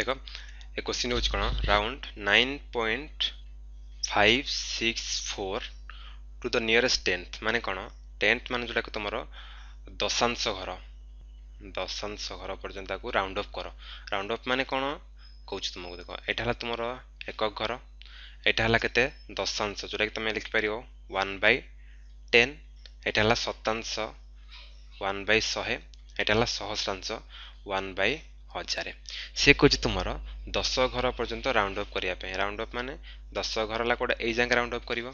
देख ए क्वेश्चन हूँ कौन round nine point five six four to the nearest tenth मान कौन टेन्थ मान जोटा तुम दशांश घर दशांश घर पर्यटन आपको राउंड अफ कर राउंड अफ मान कौन कौच तुमको देख यहाँ तुम एकक घर यहाँ है कैसे दशांश जोटा कि तुम लिखिपार वन बै टेन यहाँ है शतांश वन बै शहे यहाँ है सहस्रांश वन बै ହଜାରେ ସେ କହୁଛି ତୁମର ଦଶ ଘର ପର୍ଯ୍ୟନ୍ତ ରାଉଣ୍ଡ ଅପ୍ କରିବା ପାଇଁ ରାଉଣ୍ଡ ଅପ୍ ମାନେ ଦଶ ଘର ହେଲା କେଉଁଟା ଏଇ ଯାଏଁ ରାଉଣ୍ଡ ଅପ୍ କରିବ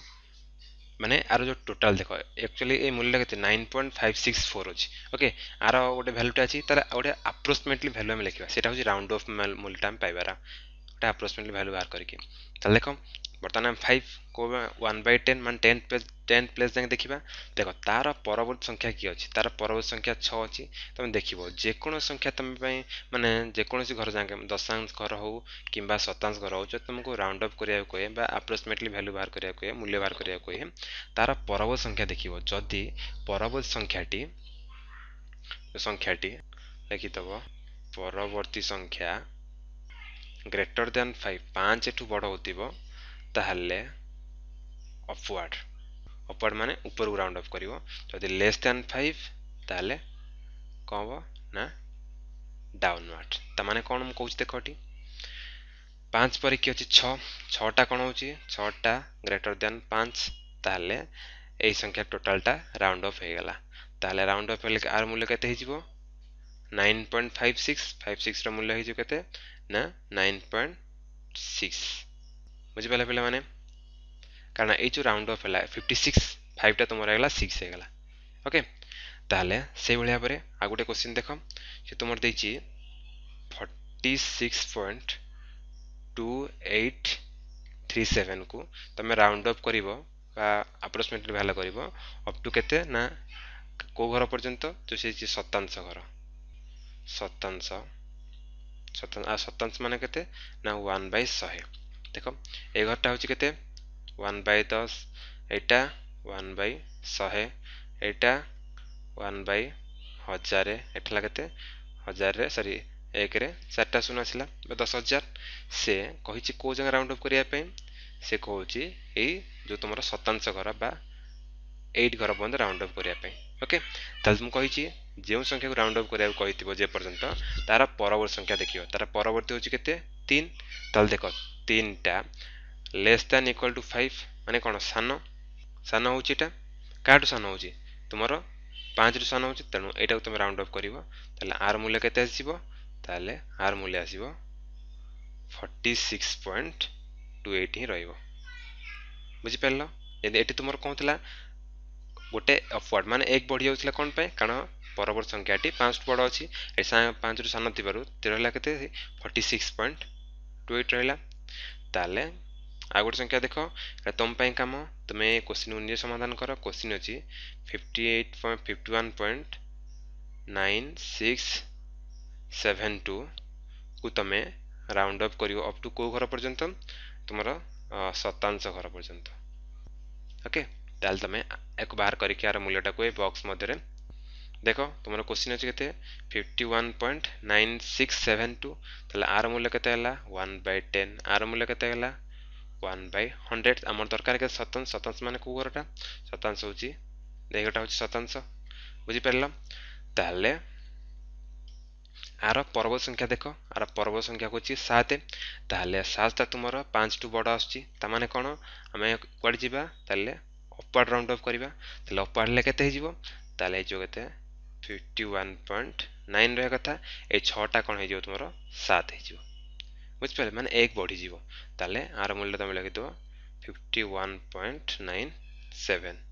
ମାନେ ଆର ଯେଉଁ ଟୋଟାଲ୍ ଦେଖ ଆକ୍ଚୁଆଲି ଏଇ ମୂଲ୍ୟଟା କେତେ nine point five six four ଅଛି ଓକେ ଆର ଗୋଟେ ଭ୍ୟାଲୁଟା ଅଛି ତାର ଗୋଟେ ଆପ୍ରୋକ୍ସିମେଟଲି ଭ୍ୟାଲୁ ଆମେ ଲେଖିବା ସେଇଟା ହେଉଛି ରାଉଣ୍ଡ ଅଫ୍ ମୂଲ୍ୟଟା ଆମେ ପାଇବାରା একটা অ্যাপ্রক্সিমেটলি ভ্যালু বার করি তাহলে দেখো বর্তমানে আমি ফাইভ কেউ ওয়ান বাই টেন মানে টেন প্লেস টেন প্লেস যাকে দেখা দেখ তার পরবর্তী সংখ্যা কি অছি তার পরবর্তী সংখ্যা ছ অছি তুমি দেখব যেকোন সংখ্যা তুমি মানে যেকোন ঘর যাকে দশাংশ ঘর হো কিংবা শতাংশ ঘর হো যদি তুমি রাউন্ড অফ করা কহে বা আপ্রক্সিমেটলি ভ্যালু বাহার করা কহে মূল্য বাহার করা কহে তার পরবর্তী সংখ্যা দেখব যদি পরবর্তী সংখ্যাটি সংখ্যাটি লিখিদেব পরবর্তী সংখ্যা ଗ୍ରେଟର୍ ଦେନ୍ ଫାଇଭ୍ ପାଞ୍ଚଠୁ ବଡ଼ ହେଉଥିବ ତାହେଲେ ଅପୱାର୍ଡ଼ ଅପୱାର୍ଡ଼ ମାନେ ଉପରକୁ ରାଉଣ୍ଡ ଅଫ୍ କରିବ ଯଦି ଲେସ୍ ଦେନ୍ ଫାଇଭ୍ ତାହେଲେ କ'ଣ ହେବ ନା ଡାଉନୱାର୍ଡ଼ ତାମାନେ କ'ଣ ମୁଁ କହୁଛି ଦେଖ ଏଠି ପାଞ୍ଚ ପରେ କି ଅଛି ଛଅ ଛଅଟା କ'ଣ ହେଉଛି ଛଅଟା ଗ୍ରେଟର୍ ଦେନ୍ ପାଞ୍ଚ ତାହେଲେ ଏହି ସଂଖ୍ୟା ଟୋଟାଲ୍ଟା ରାଉଣ୍ଡ ଅଫ୍ ହୋଇଗଲା ତାହେଲେ ରାଉଣ୍ଡ ଅଫ୍ ହେଲେ ଆର ମୂଲ୍ୟ କେତେ ହୋଇଯିବ nine point five six five six मूल्य हो के ना नाइन पॉइंट सिक्स बुझीपाल पे कारण ये जो राउंड अफ है फिफ्टी सिक्स फाइवटा तुम होगा सिक्स होगा ओके ताहले से भाया भाव आ गोटे क्वेश्चन देख से तुम दे forty six point two eight three seven को तुम राउंड अफ कर আপ্রক্সিমেটলি ভ্যালু করব অপ টু কেতে না কেউ ঘর পর্যন্ত তো সেই সতাংশ ঘর ସତାଂଶ ସତାଂଶ ମାନେ କେତେ ନା ୱାନ୍ ବାଇ ଶହେ ଦେଖ ଏ ଘରଟା ହେଉଛି କେତେ ୱାନ୍ ବାଇ ଦଶ ଏଇଟା ୱାନ୍ ବାଇ ଶହେ ଏଇଟା ୱାନ୍ ବାଇ ହଜାରେ ଏଠି ହେଲା କେତେ ହଜାରରେ ସରି ଏକରେ ଚାରିଟା ଶୂନ ଆସିଲା ବା ଦଶ ହଜାର ସେ କହିଛି କେଉଁ ଜାଗା ରାଉଣ୍ଡ ଅଫ୍ କରିବା ପାଇଁ ସେ କହୁଛି ଏଇ ଯେଉଁ ତୁମର ଶତାଂଶ ଘର ବା ଏଇଟ୍ ଘର ପର୍ଯ୍ୟନ୍ତ ରାଉଣ୍ଡ ଅଫ୍ କରିବା ପାଇଁ ଓକେ ତାହେଲେ ମୁଁ କହିଛି ଯେଉଁ ସଂଖ୍ୟାକୁ ରାଉଣ୍ଡ ଅଫ୍ କରିବାକୁ କହିଥିବ ଯେପର୍ଯ୍ୟନ୍ତ ତାର ପରବର୍ତ୍ତୀ ସଂଖ୍ୟା ଦେଖିବ ତାର ପରବର୍ତ୍ତୀ ହେଉଛି କେତେ ତିନି ତାହେଲେ ଦେଖ ତିନିଟା less than equal to five ମାନେ କ'ଣ ସାନ ସାନ ହେଉଛି ଏଇଟା କାହାଠୁ ସାନ ହେଉଛି ତୁମର ପାଞ୍ଚରୁ ସାନ ହେଉଛି ତେଣୁ ଏଇଟାକୁ ତୁମେ ରାଉଣ୍ଡ ଅଫ୍ କରିବ ତାହେଲେ ଆର୍ ମୂଲ୍ୟ କେତେ ଆସିବ ତାହେଲେ ଆର୍ ମୂଲ୍ୟ ଆସିବ forty six point two eight ହିଁ ରହିବ ବୁଝିପାରିଲ ଏଠି ତୁମର କ'ଣ ଥିଲା ଗୋଟେ ଅପୱାର୍ଡ଼ ମାନେ ଏକ ବଢ଼ିଯାଉଥିଲା କ'ଣ ପାଇଁ କାରଣ ପରବର୍ତ୍ତୀ ସଂଖ୍ୟାଟି ପାଞ୍ଚଠୁ ବଡ଼ ଅଛି ଏଠି ପାଞ୍ଚରୁ ସାନ ଥିବାରୁ ରହିଲା କେତେ forty six point two eight ରହିଲା ତାହେଲେ ଆଉ ଗୋଟେ ସଂଖ୍ୟା ଦେଖ ଏଇଟା ତୁମ ପାଇଁ କାମ ତୁମେ କୋଶ୍ଚିନ୍ ନିଜେ ସମାଧାନ କର କୋଶ୍ଚିନ୍ ଅଛି fifty eight point fifty one point nine six seven ଟୁକୁ ତୁମେ ରାଉଣ୍ଡ ଅପ୍ କରିବ ଅପ୍ ଟୁ କେଉଁ ଘର ପର୍ଯ୍ୟନ୍ତ ତୁମର ସତାଂଶ ଘର ପର୍ଯ୍ୟନ୍ତ ଓକେ তাহলে তুমি একু বাহার করিকি আর মূল্যটাকে এই বক্স মধ্যে দেখ তোমার কোশ্চিন অছে কেতে fifty one point nine six seven two তাহলে আর মূল্য কেতে হল ওয়ান বাই টেন আর মূল্য কেতে হল ওয়ান বাই হন্ড্রেড আমার দরকার কেতে শতাংশ শতাংশ মানে কেউ ঘরটা শতাংশ হচ্ছে এইটা হচ্ছে শতাংশ বুঝিপারল তাহলে ଆର ପର୍ବ ସଂଖ୍ୟା ଦେଖ ଆର ପର୍ବ ସଂଖ୍ୟା ହେଉଛି ସାତ ତାହେଲେ ସାତଟା ତୁମର ପାଞ୍ଚଠୁ ବଡ଼ ଆସୁଛି ତା'ମାନେ କ'ଣ ଆମେ କୁଆଡ଼େ ଯିବା ତାହେଲେ ଅପୱାର୍ଡ଼ ରାଉଣ୍ଡ ଅଫ୍ କରିବା ତାହେଲେ ଅପୱାର୍ଡ଼ ହେଲେ କେତେ ହେଇଯିବ ତାହେଲେ ହେଇଯିବ କେତେ ଫିଫ୍ଟି ୱାନ୍ ପଏଣ୍ଟ ନାଇନ୍ ରହିବା କଥା ଏଇ ଛଅଟା କ'ଣ ହେଇଯିବ ତୁମର ସାତ ହେଇଯିବ ବୁଝିପାରିଲେ ମାନେ ଏକ ବଢ଼ିଯିବ ତାହେଲେ ଆର ମୂଲ୍ୟ ତୁମେ ଲେଖିଦେବ fifty one point nine seven